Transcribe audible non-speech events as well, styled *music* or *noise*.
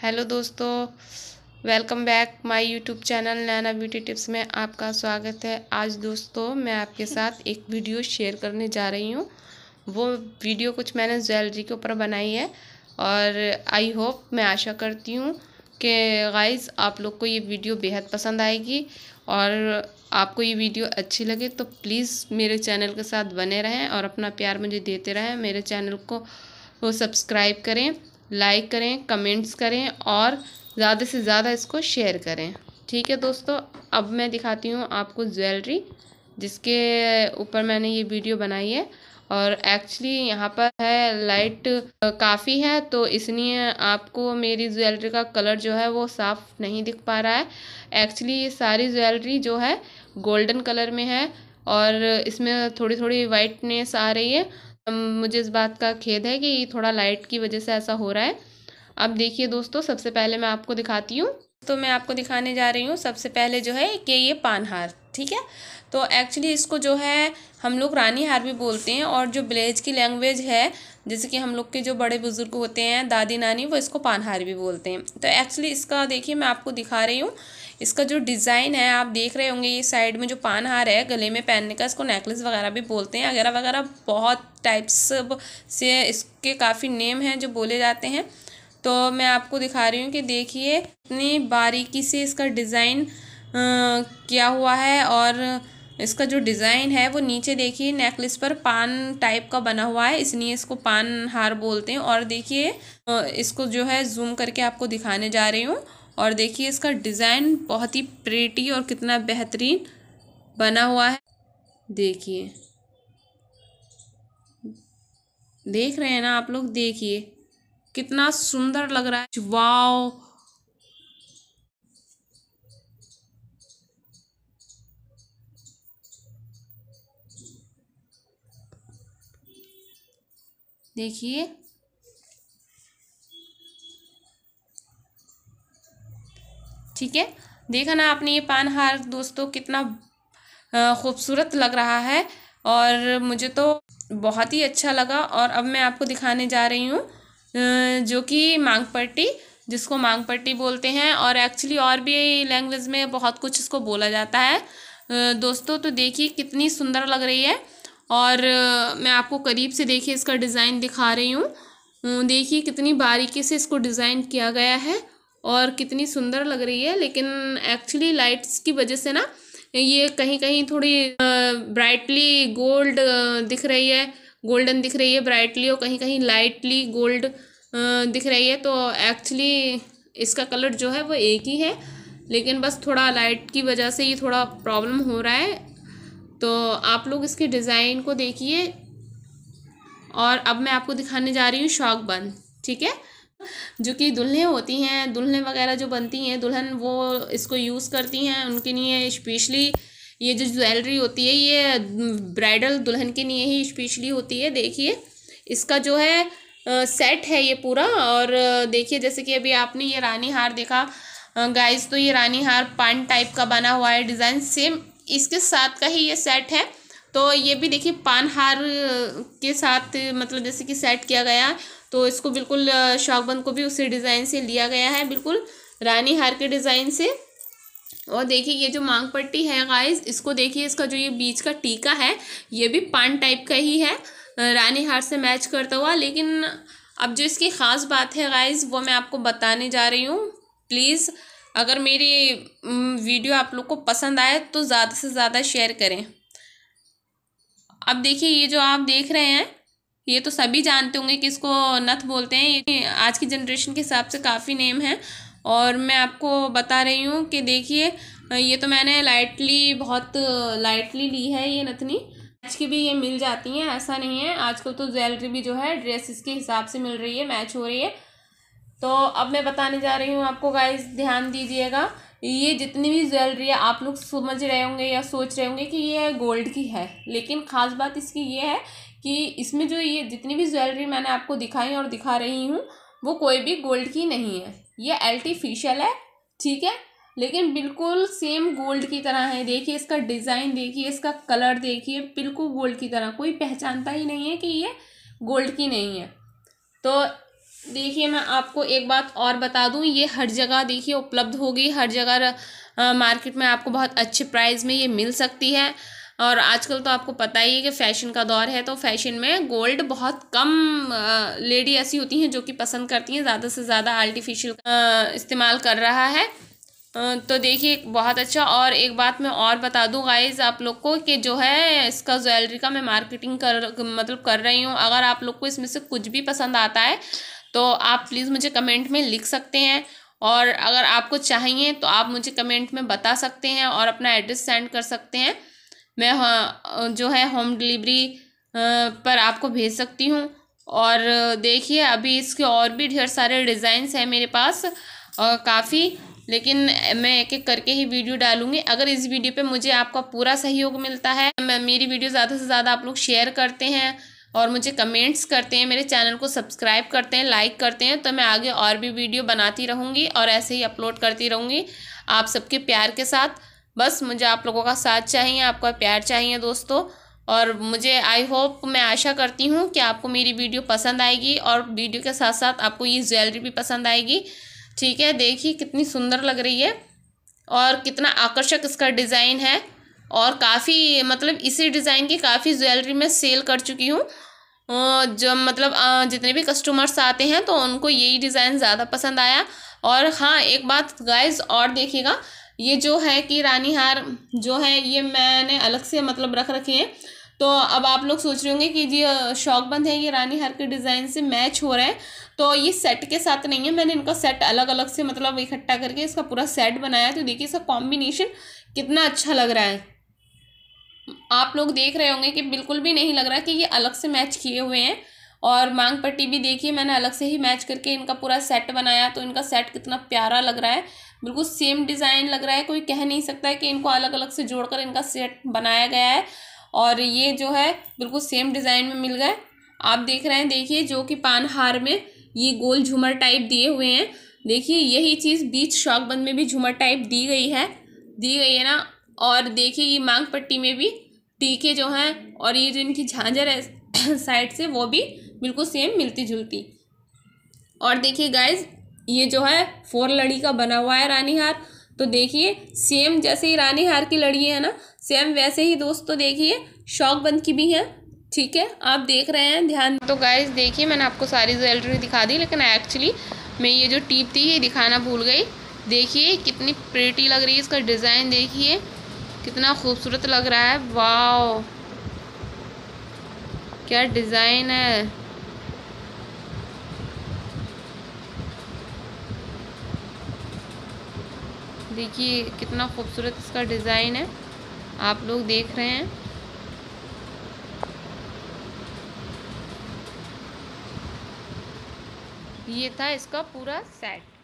hello दोस्तों welcome back my YouTube channel Naina beauty tips में आपका स्वागत है आज दोस्तों मैं आपके साथ एक वीडियो शेयर करने जा रही हूँ वो वीडियो कुछ मैंने ज्वेलरी के ऊपर बनाई है और आई होप मैं आशा करती हूँ कि गाइस आप लोग को ये वीडियो बेहद पसंद आएगी और आपको ये वीडियो अच्छी लगे तो प्लीज़ मेरे चैनल के साथ बने रहें और अपना प्यार मुझे देते रहें मेरे चैनल को वो सब्सक्राइब करें लाइक करें कमेंट्स करें और ज़्यादा से ज़्यादा इसको शेयर करें ठीक है दोस्तों अब मैं दिखाती हूँ आपको ज्वेलरी जिसके ऊपर मैंने ये वीडियो बनाई है और एक्चुअली यहाँ पर है लाइट काफ़ी है तो इसलिए आपको मेरी ज्वेलरी का कलर जो है वो साफ नहीं दिख पा रहा है एक्चुअली ये सारी ज्वेलरी जो है गोल्डन कलर में है और इसमें थोड़ी थोड़ी वाइटनेस आ रही है मुझे इस बात का खेद है कि थोड़ा लाइट की वजह से ऐसा हो रहा है अब देखिए दोस्तों सबसे पहले मैं आपको दिखाती हूँ तो मैं आपको दिखाने जा रही हूँ सबसे पहले जो है कि ये पानहार ठीक है तो एक्चुअली इसको जो है हम लोग रानी हार भी बोलते हैं और जो बिलेज की लैंग्वेज है जैसे कि हम लोग के जो बड़े बुज़ुर्ग होते हैं दादी नानी वो इसको पानहार भी बोलते हैं तो एक्चुअली इसका देखिए मैं आपको दिखा रही हूँ इसका जो डिज़ाइन है आप देख रहे होंगे ये साइड में जो पान हार है गले में पहनने का इसको नेकलेस वगैरह भी बोलते हैं वगैरह वगैरह बहुत टाइप्स से इसके काफ़ी नेम हैं जो बोले जाते हैं तो मैं आपको दिखा रही हूँ कि देखिए इतनी बारीकी से इसका डिज़ाइन किया हुआ है और इसका जो डिज़ाइन है वो नीचे देखिए नेकलेस पर पान टाइप का बना हुआ है इसलिए इसको पान हार बोलते हैं और देखिए इसको जो है जूम करके आपको दिखाने जा रही हूँ और देखिए इसका डिज़ाइन बहुत ही प्रेटी और कितना बेहतरीन बना हुआ है देखिए देख रहे हैं ना आप लोग देखिए कितना सुंदर लग रहा है वाओ देखिए ठीक है देखा ना आपने ये पानहार दोस्तों कितना खूबसूरत लग रहा है और मुझे तो बहुत ही अच्छा लगा और अब मैं आपको दिखाने जा रही हूँ जो कि मांगपट्टी जिसको मांगपट्टी बोलते हैं और एक्चुअली और भी लैंग्वेज में बहुत कुछ इसको बोला जाता है दोस्तों तो देखिए कितनी सुंदर लग रही है और मैं आपको करीब से देखिए इसका डिज़ाइन दिखा रही हूँ देखिए कितनी बारीकी से इसको डिज़ाइन किया गया है और कितनी सुंदर लग रही है लेकिन एक्चुअली लाइट्स की वजह से ना ये कहीं कहीं थोड़ी ब्राइटली गोल्ड दिख रही है गोल्डन दिख रही है ब्राइटली और कहीं कहीं लाइटली गोल्ड दिख रही है तो एक्चुअली इसका कलर जो है वो एक ही है लेकिन बस थोड़ा लाइट की वजह से ये थोड़ा प्रॉब्लम हो रहा है तो आप लोग इसके डिज़ाइन को देखिए और अब मैं आपको दिखाने जा रही हूँ शॉक बंद ठीक है जो कि दुल्हे होती हैं दुल्हे वगैरह जो बनती हैं दुल्हन वो इसको यूज़ करती हैं उनके लिए स्पेशली ये जो ज्वेलरी होती है ये ब्राइडल दुल्हन के लिए ही स्पेशली होती है देखिए इसका जो है सेट है ये पूरा और देखिए जैसे कि अभी आपने ये रानी हार देखा गाइस तो ये रानी हार पान टाइप का बना हुआ है डिज़ाइन सेम इसके साथ का ही ये सेट है तो ये भी देखिए पान हार के साथ मतलब जैसे कि सेट किया गया तो इसको बिल्कुल शौकबंद को भी उसी डिज़ाइन से लिया गया है बिल्कुल रानी हार के डिज़ाइन से और देखिए ये जो मांग पट्टी है गाइस इसको देखिए इसका जो ये बीच का टीका है ये भी पान टाइप का ही है रानी हार से मैच करता हुआ लेकिन अब जो इसकी ख़ास बात है गाइस वो मैं आपको बताने जा रही हूँ प्लीज़ अगर मेरी वीडियो आप लोग को पसंद आए तो ज़्यादा से ज़्यादा शेयर करें अब देखिए ये जो आप देख रहे हैं ये तो सभी जानते होंगे कि इसको नथ बोलते हैं ये आज की जनरेशन के हिसाब से काफ़ी नेम है और मैं आपको बता रही हूँ कि देखिए ये तो मैंने लाइटली बहुत लाइटली ली है ये नथनी आज की भी ये मिल जाती हैं ऐसा नहीं है आजकल तो ज्वेलरी भी जो है ड्रेसिस के हिसाब से मिल रही है मैच हो रही है तो अब मैं बताने जा रही हूँ आपको गाइस ध्यान दीजिएगा ये जितनी भी ज्वेलरी है आप लोग समझ रहे होंगे या सोच रहे होंगे कि ये गोल्ड की है लेकिन ख़ास बात इसकी ये है कि इसमें जो ये जितनी भी ज्वेलरी मैंने आपको दिखाई और दिखा रही हूँ वो कोई भी गोल्ड की नहीं है ये आर्टिफिशियल है ठीक है लेकिन बिल्कुल सेम गोल्ड की तरह है देखिए इसका डिज़ाइन देखिए इसका कलर देखिए बिल्कुल गोल्ड की तरह कोई पहचानता ही नहीं है कि ये गोल्ड की नहीं है तो देखिए मैं आपको एक बात और बता दूं ये हर जगह देखिए उपलब्ध होगी हर जगह मार्केट में आपको बहुत अच्छे प्राइस में ये मिल सकती है और आजकल तो आपको पता ही है कि फ़ैशन का दौर है तो फैशन में गोल्ड बहुत कम लेडी ऐसी होती हैं जो कि पसंद करती हैं ज़्यादा से ज़्यादा आर्टिफिशियल इस्तेमाल कर रहा है तो देखिए बहुत अच्छा और एक बात मैं और बता दूँ गाइज आप लोग को कि जो है इसका ज्वेलरी का मैं मार्केटिंग कर मतलब कर रही हूँ अगर आप लोग को इसमें से कुछ भी पसंद आता है तो आप प्लीज़ मुझे कमेंट में लिख सकते हैं और अगर आपको चाहिए तो आप मुझे कमेंट में बता सकते हैं और अपना एड्रेस सेंड कर सकते हैं मैं जो है होम डिलीवरी पर आपको भेज सकती हूँ और देखिए अभी इसके और भी ढेर सारे डिज़ाइंस हैं मेरे पास काफ़ी लेकिन मैं एक एक करके ही वीडियो डालूंगी अगर इस वीडियो पे मुझे आपका पूरा सहयोग मिलता है मैं मेरी वीडियो ज़्यादा से ज़्यादा आप लोग शेयर करते हैं और मुझे कमेंट्स करते हैं मेरे चैनल को सब्सक्राइब करते हैं लाइक करते हैं तो मैं आगे और भी वीडियो बनाती रहूँगी और ऐसे ही अपलोड करती रहूँगी आप सबके प्यार के साथ बस मुझे आप लोगों का साथ चाहिए आपका प्यार चाहिए दोस्तों और मुझे आई होप मैं आशा करती हूँ कि आपको मेरी वीडियो पसंद आएगी और वीडियो के साथ साथ आपको ये ज्वेलरी भी पसंद आएगी ठीक है देखिए कितनी सुंदर लग रही है और कितना आकर्षक इसका डिज़ाइन है और काफ़ी मतलब इसी डिज़ाइन की काफ़ी ज्वेलरी मैं सेल कर चुकी हूँ जब मतलब जितने भी कस्टमर्स आते हैं तो उनको यही डिज़ाइन ज़्यादा पसंद आया और हाँ एक बात गाइज और देखिएगा ये जो है कि रानी हार जो है ये मैंने अलग से मतलब रख रखे हैं तो अब आप लोग सोच रहे होंगे कि शौक शौकबंद है ये रानी हार के डिज़ाइन से मैच हो रहा है तो ये सेट के साथ नहीं है मैंने इनका सेट अलग अलग से मतलब इकट्ठा करके इसका पूरा सेट बनाया तो देखिए इसका कॉम्बिनेशन कितना अच्छा लग रहा है आप लोग देख रहे होंगे कि बिल्कुल भी नहीं लग रहा कि ये अलग से मैच किए हुए हैं और मांग पट्टी भी देखिए मैंने अलग से ही मैच करके इनका पूरा सेट बनाया तो इनका सेट कितना प्यारा लग रहा है बिल्कुल सेम डिज़ाइन लग रहा है कोई कह नहीं सकता है कि इनको अलग अलग से जोड़कर इनका सेट बनाया गया है और ये जो है बिल्कुल सेम डिज़ाइन में मिल गए आप देख रहे हैं देखिए जो कि पानहार में ये गोल झूमर टाइप दिए हुए हैं देखिए यही चीज़ बीच शॉकबंद में भी झूमर टाइप दी गई है दी गई है ना और देखिए ये मांग पट्टी में भी टीके जो हैं और ये जो इनकी झांझर है *clears throat* साइड से वो भी बिल्कुल सेम मिलती जुलती और देखिए गाइज ये जो है फोर लड़ी का बना हुआ है रानी हार तो देखिए सेम जैसे ही रानी हार की लड़ी है ना सेम वैसे ही दोस्तों तो देखिए शौक बंद की भी है ठीक है आप देख रहे हैं ध्यान तो गाइज देखिए मैंने आपको सारी ज्वेलरी दिखा दी लेकिन एक्चुअली मैं ये जो टीप थी ये दिखाना भूल गई देखिए कितनी प्रेटी लग रही है इसका डिज़ाइन देखिए कितना खूबसूरत लग रहा है वाओ क्या डिज़ाइन है देखिए कितना खूबसूरत इसका डिज़ाइन है आप लोग देख रहे हैं ये था इसका पूरा सेट